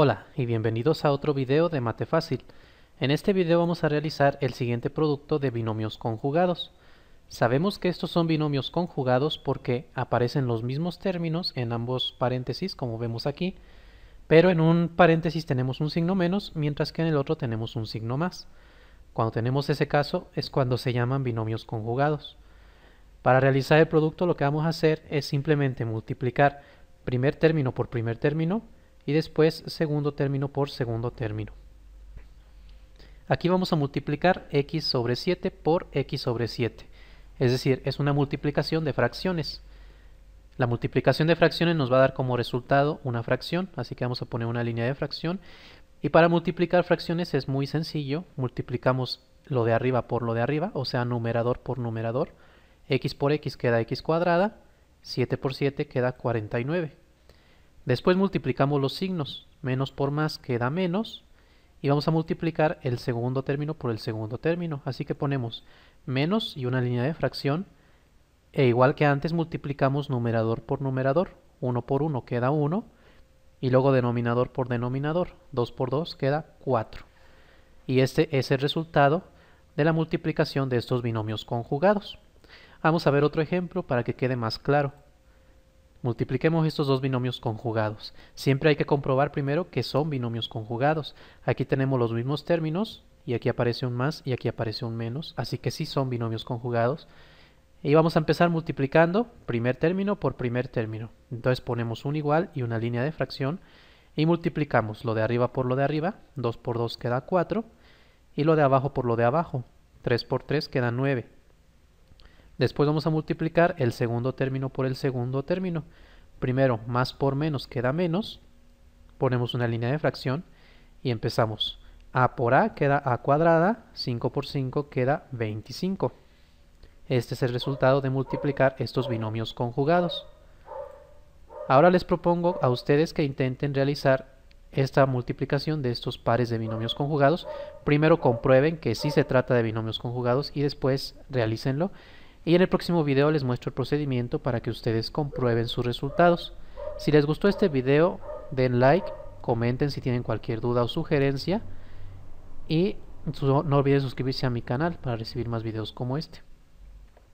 Hola y bienvenidos a otro video de Mate Fácil. En este video vamos a realizar el siguiente producto de binomios conjugados. Sabemos que estos son binomios conjugados porque aparecen los mismos términos en ambos paréntesis como vemos aquí, pero en un paréntesis tenemos un signo menos mientras que en el otro tenemos un signo más. Cuando tenemos ese caso es cuando se llaman binomios conjugados. Para realizar el producto lo que vamos a hacer es simplemente multiplicar primer término por primer término y después segundo término por segundo término. Aquí vamos a multiplicar x sobre 7 por x sobre 7. Es decir, es una multiplicación de fracciones. La multiplicación de fracciones nos va a dar como resultado una fracción, así que vamos a poner una línea de fracción. Y para multiplicar fracciones es muy sencillo, multiplicamos lo de arriba por lo de arriba, o sea, numerador por numerador. x por x queda x cuadrada, 7 por 7 queda 49. Después multiplicamos los signos. Menos por más queda menos. Y vamos a multiplicar el segundo término por el segundo término. Así que ponemos menos y una línea de fracción. E igual que antes multiplicamos numerador por numerador. 1 por 1 queda 1. Y luego denominador por denominador. 2 por 2 queda 4. Y este es el resultado de la multiplicación de estos binomios conjugados. Vamos a ver otro ejemplo para que quede más claro. Multipliquemos estos dos binomios conjugados. Siempre hay que comprobar primero que son binomios conjugados. Aquí tenemos los mismos términos, y aquí aparece un más y aquí aparece un menos, así que sí son binomios conjugados. Y vamos a empezar multiplicando primer término por primer término. Entonces ponemos un igual y una línea de fracción y multiplicamos lo de arriba por lo de arriba, 2 por 2 queda 4 y lo de abajo por lo de abajo, 3 por 3 queda 9. Después vamos a multiplicar el segundo término por el segundo término. Primero, más por menos queda menos. Ponemos una línea de fracción y empezamos. A por A queda A cuadrada, 5 por 5 queda 25. Este es el resultado de multiplicar estos binomios conjugados. Ahora les propongo a ustedes que intenten realizar esta multiplicación de estos pares de binomios conjugados. Primero comprueben que sí se trata de binomios conjugados y después realícenlo. Y en el próximo video les muestro el procedimiento para que ustedes comprueben sus resultados. Si les gustó este video, den like, comenten si tienen cualquier duda o sugerencia y no olviden suscribirse a mi canal para recibir más videos como este.